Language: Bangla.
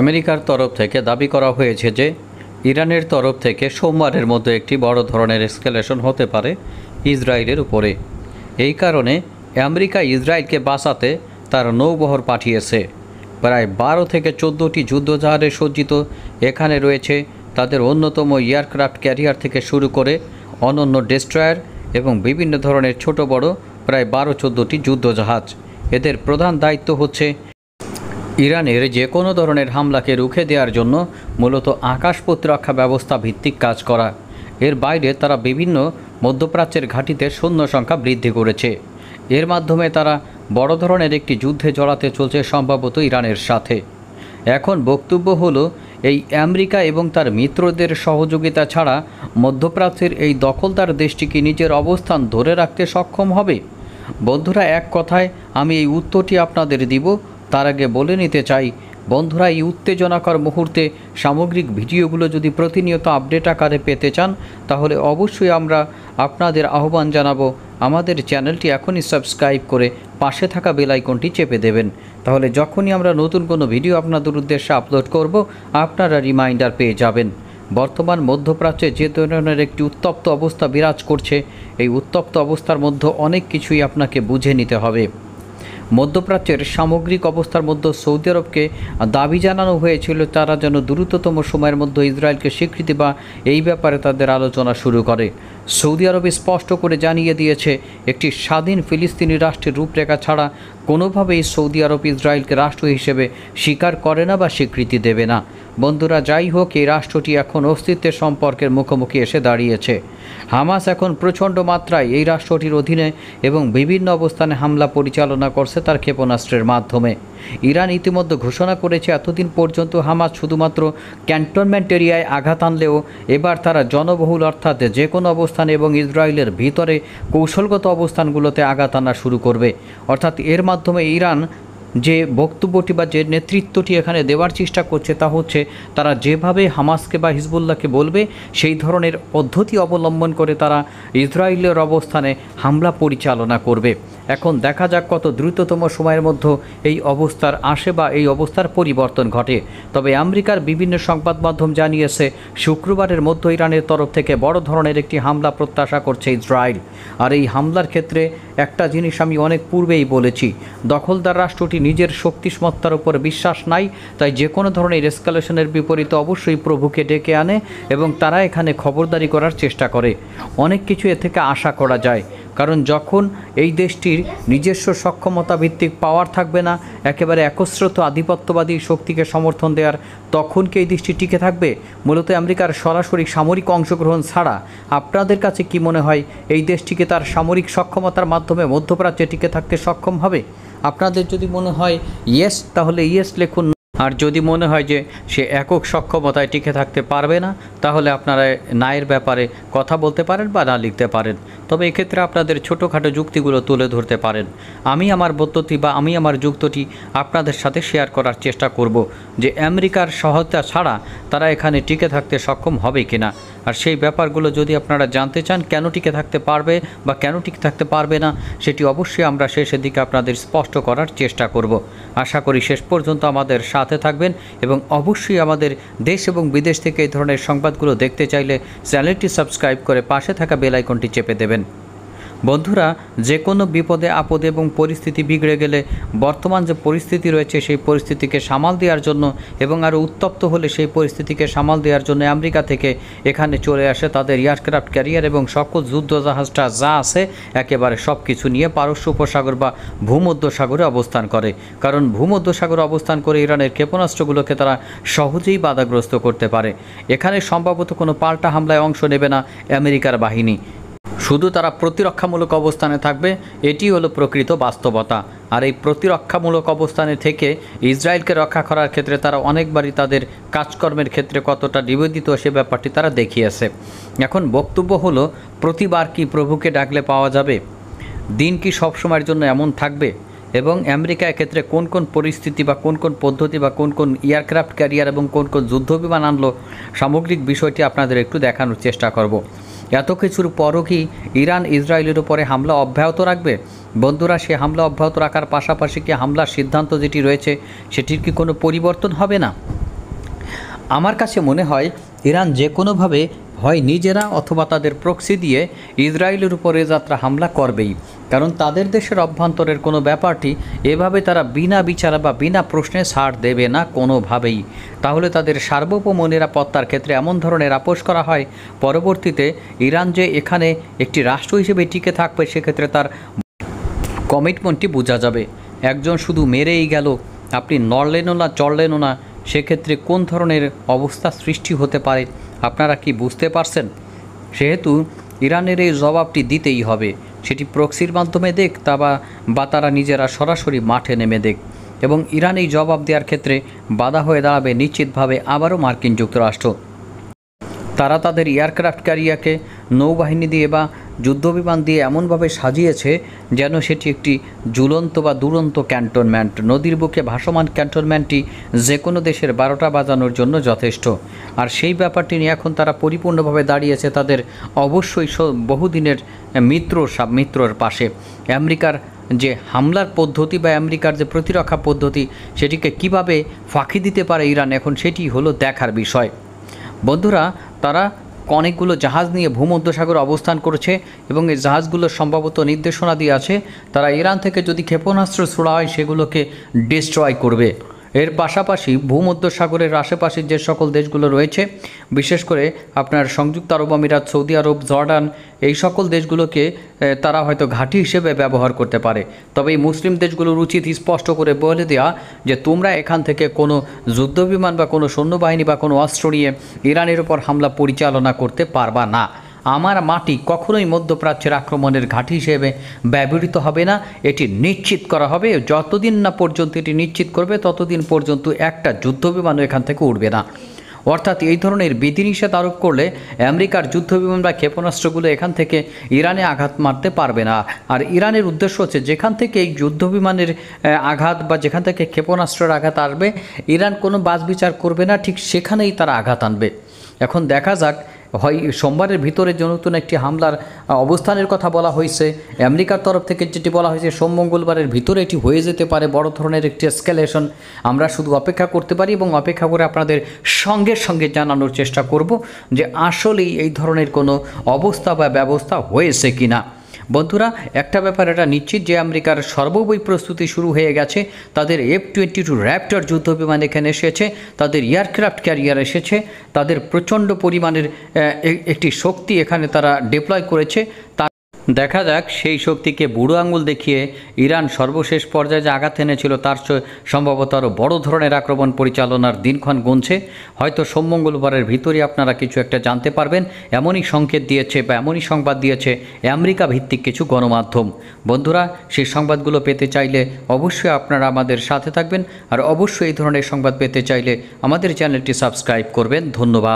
আমেরিকার তরফ থেকে দাবি করা হয়েছে যে ইরানের তরফ থেকে সোমবারের মধ্যে একটি বড় ধরনের এসকেলেশন হতে পারে ইসরায়েলের উপরে এই কারণে আমেরিকা ইসরায়েলকে বাঁচাতে তার নৌবহর পাঠিয়েছে প্রায় বারো থেকে চোদ্দোটি যুদ্ধজাহাজে সজ্জিত এখানে রয়েছে তাদের অন্যতম এয়ারক্রাফট ক্যারিয়ার থেকে শুরু করে অনন্য ডেস্ট্রয়ার এবং বিভিন্ন ধরনের ছোট বড় প্রায় বারো চোদ্দোটি যুদ্ধজাহাজ এদের প্রধান দায়িত্ব হচ্ছে ইরানের যে কোনো ধরনের হামলাকে রুখে দেওয়ার জন্য মূলত আকাশ প্রতিরক্ষা ব্যবস্থা ভিত্তিক কাজ করা এর বাইরে তারা বিভিন্ন মধ্যপ্রাচ্যের ঘাঁটিতে সৈন্য সংখ্যা বৃদ্ধি করেছে এর মাধ্যমে তারা বড় ধরনের একটি যুদ্ধে জড়াতে চলছে সম্ভবত ইরানের সাথে এখন বক্তব্য হল এই আমেরিকা এবং তার মিত্রদের সহযোগিতা ছাড়া মধ্যপ্রাচ্যের এই দখলদার দেশটি কি নিজের অবস্থান ধরে রাখতে সক্ষম হবে বন্ধুরা এক কথায় আমি এই উত্তরটি আপনাদের দিব তার আগে বলে নিতে চাই বন্ধুরা এই উত্তেজনাকর মুহূর্তে সামগ্রিক ভিডিওগুলো যদি প্রতিনিয়ত আপডেট আকারে পেতে চান তাহলে অবশ্যই আমরা আপনাদের আহ্বান জানাবো আমাদের চ্যানেলটি এখনই সাবস্ক্রাইব করে পাশে থাকা বেলাইকনটি চেপে দেবেন তাহলে যখনই আমরা নতুন কোনো ভিডিও আপনাদের উদ্দেশ্যে আপলোড করব আপনারা রিমাইন্ডার পেয়ে যাবেন বর্তমান মধ্যপ্রাচ্যে যে ধরনের একটি উত্তপ্ত অবস্থা বিরাজ করছে এই উত্তপ্ত অবস্থার মধ্যে অনেক কিছুই আপনাকে বুঝে নিতে হবে মধ্যপ্রাচ্যের সামগ্রিক অবস্থার মধ্যে সৌদি আরবকে দাবি জানানো হয়েছিল তারা যেন দ্রুততম সময়ের মধ্যে ইসরায়েলকে স্বীকৃতি বা এই ব্যাপারে তাদের আলোচনা শুরু করে সৌদি আরব স্পষ্ট করে জানিয়ে দিয়েছে একটি স্বাধীন ফিলিস্তিনি রাষ্ট্রের রূপরেখা ছাড়া কোনোভাবেই সৌদি আরব ইসরায়েলকে রাষ্ট্র হিসেবে স্বীকার করে না বা স্বীকৃতি দেবে না বন্ধুরা যাই হোক এই রাষ্ট্রটি এখন অস্তিত্বের সম্পর্কের মুখোমুখি এসে দাঁড়িয়েছে হামাস এখন প্রচণ্ড মাত্রায় এই রাষ্ট্রটির অধীনে এবং বিভিন্ন অবস্থানে হামলা পরিচালনা করছে তার ক্ষেপণাস্ত্রের মাধ্যমে ইরান ইতিমধ্যে ঘোষণা করেছে এতদিন পর্যন্ত হামাস শুধুমাত্র ক্যান্টনমেন্ট এরিয়ায় আঘাত আনলেও এবার তারা জনবহুল অর্থাৎ যে কোনো অবস্থানে এবং ইসরায়েলের ভিতরে কৌশলগত অবস্থানগুলোতে আঘাত আনা শুরু করবে অর্থাৎ এর মাধ্যমে ইরান যে বক্তব্যটি বা যে নেতৃত্বটি এখানে দেওয়ার চেষ্টা করছে তা হচ্ছে তারা যেভাবে হামাসকে বা হিজবুল্লাহকে বলবে সেই ধরনের পদ্ধতি অবলম্বন করে তারা ইসরায়েলের অবস্থানে হামলা পরিচালনা করবে এখন দেখা যাক কত দ্রুততম সময়ের মধ্যে এই অবস্থার আসে বা এই অবস্থার পরিবর্তন ঘটে তবে আমেরিকার বিভিন্ন সংবাদ মাধ্যম জানিয়েছে শুক্রবারের মধ্য ইরানের তরফ থেকে বড় ধরনের একটি হামলা প্রত্যাশা করছে ইসরায়েল আর এই হামলার ক্ষেত্রে একটা জিনিস আমি অনেক পূর্বেই বলেছি দখলদার রাষ্ট্রটি নিজের শক্তিমত্তার উপর বিশ্বাস নাই তাই যে কোনো ধরনের এসকালেশনের বিপরীতে অবশ্যই প্রভুকে ডেকে আনে এবং তারা এখানে খবরদারি করার চেষ্টা করে অনেক কিছু এ থেকে আশা করা যায় কারণ যখন এই দেশটির নিজস্ব সক্ষমতা ভিত্তিক পাওয়ার থাকবে না একেবারে একস্রোত আধিপত্যবাদী শক্তিকে সমর্থন দেওয়ার তখন কি এই দেশটি টিকে থাকবে মূলত আমেরিকার সরাসরি সামরিক অংশগ্রহণ ছাড়া আপনাদের কাছে কি মনে হয় এই দেশটিকে তার সামরিক সক্ষমতার মাধ্যমে মধ্যপ্রাচ্যে টিকে থাকতে সক্ষম হবে আপনাদের যদি মনে হয় ইয়েস তাহলে ইয়েস লেখুন আর যদি মনে হয় যে সে একক সক্ষমতায় টিকে থাকতে পারবে না তাহলে আপনারা নায়ের ব্যাপারে কথা বলতে পারেন বা না লিখতে পারেন তবে এক্ষেত্রে আপনাদের ছোটোখাটো যুক্তিগুলো তুলে ধরতে পারেন আমি আমার পদ্ধতি বা আমি আমার যুক্তটি আপনাদের সাথে শেয়ার করার চেষ্টা করব যে আমেরিকার সহায়তা ছাড়া তারা এখানে টিকে থাকতে সক্ষম হবে কিনা আর সেই ব্যাপারগুলো যদি আপনারা জানতে চান কেন টিকে থাকতে পারবে বা কেন টিকে থাকতে পারবে না সেটি অবশ্যই আমরা শেষের দিকে আপনাদের স্পষ্ট করার চেষ্টা করব আশা করি শেষ পর্যন্ত আমাদের সাথে থাকবেন এবং অবশ্যই আমাদের দেশ এবং বিদেশ থেকে এই ধরনের সংবাদগুলো দেখতে চাইলে চ্যানেলটি সাবস্ক্রাইব করে পাশে থাকা বেলাইকনটি চেপে দেবেন বন্ধুরা যে কোনো বিপদে আপদে এবং পরিস্থিতি বিগড়ে গেলে বর্তমান যে পরিস্থিতি রয়েছে সেই পরিস্থিতিকে সামাল দেওয়ার জন্য এবং আরও উত্তপ্ত হলে সেই পরিস্থিতিকে সামাল দেওয়ার জন্য আমেরিকা থেকে এখানে চলে আসে তাদের এয়ারক্রাফট ক্যারিয়ার এবং সকল যুদ্ধজাহাজটা যা আছে একেবারে সব কিছু নিয়ে পারস্য উপসাগর বা ভূমধ্যসাগরে অবস্থান করে কারণ ভূমধ্যসাগরে অবস্থান করে ইরানের ক্ষেপণাস্ত্রগুলোকে তারা সহজেই বাধাগ্রস্ত করতে পারে এখানে সম্ভবত কোনো পাল্টা হামলায় অংশ নেবে না আমেরিকার বাহিনী শুধু তারা প্রতিরক্ষামূলক অবস্থানে থাকবে এটি হলো প্রকৃত বাস্তবতা আর এই প্রতিরক্ষামূলক অবস্থানে থেকে ইসরায়েলকে রক্ষা করার ক্ষেত্রে তারা অনেকবারই তাদের কাজকর্মের ক্ষেত্রে কতটা নিবেদিত সে ব্যাপারটি তারা দেখিয়েছে এখন বক্তব্য হলো প্রতিবার কি প্রভুকে ডাকলে পাওয়া যাবে দিন কি সবসময়ের জন্য এমন থাকবে এবং আমেরিকা ক্ষেত্রে কোন কোন পরিস্থিতি বা কোন কোন পদ্ধতি বা কোন কোন এয়ারক্রাফট ক্যারিয়ার এবং কোন কোন যুদ্ধ বিমান আনলো সামগ্রিক বিষয়টি আপনাদের একটু দেখানোর চেষ্টা করব এত কিছুর পরও কি ইরান ইসরায়েলের উপরে হামলা অব্যাহত রাখবে বন্ধুরা সে হামলা অব্যাহত রাখার পাশাপাশি কি হামলার সিদ্ধান্ত যেটি রয়েছে সেটির কি কোনো পরিবর্তন হবে না আমার কাছে মনে হয় ইরান যে কোনোভাবে হয় নিজেরা অথবা তাদের প্রক্সি দিয়ে ইসরায়েলের উপরে যাত্রা হামলা করবেই কারণ তাদের দেশের অভ্যন্তরের কোনো ব্যাপারটি এভাবে তারা বিনা বিচার বা বিনা প্রশ্নে ছাড় দেবে না কোনোভাবেই তাহলে তাদের সার্বভৌম নিরাপত্তার ক্ষেত্রে এমন ধরনের আপোষ করা হয় পরবর্তীতে ইরান যে এখানে একটি রাষ্ট্র হিসেবে টিকে থাকবে সেক্ষেত্রে তার কমিটমেন্টটি বোঝা যাবে একজন শুধু মেরেই গেল আপনি নড়লেনও না চড়লেনও না সেক্ষেত্রে কোন ধরনের অবস্থা সৃষ্টি হতে পারে আপনারা কি বুঝতে পারছেন সেহেতু ইরানের এই জবাবটি দিতেই হবে সেটি প্রক্সির মাধ্যমে দেখ তা বা তারা নিজেরা সরাসরি মাঠে নেমে দেখ এবং ইরানেই জবাব দেওয়ার ক্ষেত্রে বাধা হয়ে দাঁড়াবে নিশ্চিতভাবে আবারও মার্কিন যুক্তরাষ্ট্র তারা তাদের এয়ারক্রাফট ক্যারিয়ারকে নৌবাহিনী দিয়ে বা যুদ্ধবিমান দিয়ে এমনভাবে সাজিয়েছে যেন সেটি একটি ঝুলন্ত বা দুরন্ত ক্যান্টনমেন্ট নদীর বুকে ভাসমান ক্যান্টনমেন্টটি যে কোনো দেশের বারোটা বাজানোর জন্য যথেষ্ট আর সেই ব্যাপারটি নিয়ে এখন তারা পরিপূর্ণভাবে দাঁড়িয়েছে তাদের অবশ্যই বহুদিনের মিত্র মিত্রর পাশে আমেরিকার যে হামলার পদ্ধতি বা আমেরিকার যে প্রতিরক্ষা পদ্ধতি সেটিকে কিভাবে ফাঁকি দিতে পারে ইরান এখন সেটি হলো দেখার বিষয় বন্ধুরা তারা অনেকগুলো জাহাজ নিয়ে ভূমধ্যসাগরে অবস্থান করেছে এবং এই জাহাজগুলো সম্ভবত নির্দেশনা দিয়ে আছে তারা ইরান থেকে যদি ক্ষেপণাস্ত্র ছোড়া হয় সেগুলোকে ডিস্ট্রয় করবে এর পাশাপাশি ভূমধ্যসাগরের আশেপাশে যে সকল দেশগুলো রয়েছে বিশেষ করে আপনার সংযুক্ত আরব আমিরাত সৌদি আরব জর্ডান এই সকল দেশগুলোকে তারা হয়তো ঘাঁটি হিসেবে ব্যবহার করতে পারে তবে এই মুসলিম দেশগুলোর উচিত স্পষ্ট করে বলে দেওয়া যে তোমরা এখান থেকে কোনো যুদ্ধবিমান বা কোনো সৈন্যবাহিনী বা কোনো অস্ত্র নিয়ে ইরানের উপর হামলা পরিচালনা করতে পারবা না আমার মাটি কখনোই মধ্যপ্রাচ্যের আক্রমণের ঘাঁটি হিসেবে ব্যবহৃত হবে না এটি নিশ্চিত করা হবে যতদিন না পর্যন্ত এটি নিশ্চিত করবে ততদিন পর্যন্ত একটা যুদ্ধবিমানও এখান থেকে উঠবে না অর্থাৎ এই ধরনের বিধিনিষেধ আরোপ করলে আমেরিকার যুদ্ধবিমান বা ক্ষেপণাস্ত্রগুলো এখান থেকে ইরানে আঘাত মারতে পারবে না আর ইরানের উদ্দেশ্য হচ্ছে যেখান থেকে এই যুদ্ধবিমানের আঘাত বা যেখান থেকে ক্ষেপণাস্ত্রের আঘাত আসবে ইরান কোনো বাস বিচার করবে না ঠিক সেখানেই তারা আঘাত আনবে এখন দেখা যাক হয় সোমবারের ভিতরে নতুন একটি হামলার অবস্থানের কথা বলা হয়েছে আমেরিকার তরফ থেকে যেটি বলা হয়েছে সোম মঙ্গলবারের ভিতরে এটি হয়ে যেতে পারে বড় ধরনের একটি স্কেলেশন আমরা শুধু অপেক্ষা করতে পারি এবং অপেক্ষা করে আপনাদের সঙ্গে সঙ্গে জানানোর চেষ্টা করব যে আসলেই এই ধরনের কোনো অবস্থা বা ব্যবস্থা হয়েছে কিনা না বন্ধুরা একটা ব্যাপার এটা নিশ্চিত যে আমেরিকার সর্ববই প্রস্তুতি শুরু হয়ে গেছে তাদের এফ টোয়েন্টি টু যুদ্ধ বিমান এখানে এসেছে তাদের এয়ারক্রাফট ক্যারিয়ার এসেছে তাদের প্রচণ্ড পরিমাণের একটি শক্তি এখানে তারা ডিপ্লয় করেছে তার দেখা যাক সেই শক্তিকে বুড়ো আঙুল দেখিয়ে ইরান সর্বশেষ পর্যায়ে যে আঘাত এনেছিল তার সম্ভবত আরও বড় ধরনের আক্রমণ পরিচালনার দিনক্ষণ গুনছে হয়তো মঙ্গলবারের ভিতরে আপনারা কিছু একটা জানতে পারবেন এমনই সংকেত দিয়েছে বা এমনই সংবাদ দিয়েছে আমেরিকা ভিত্তিক কিছু গণমাধ্যম বন্ধুরা সেই সংবাদগুলো পেতে চাইলে অবশ্যই আপনারা আমাদের সাথে থাকবেন আর অবশ্যই এই ধরনের সংবাদ পেতে চাইলে আমাদের চ্যানেলটি সাবস্ক্রাইব করবেন ধন্যবাদ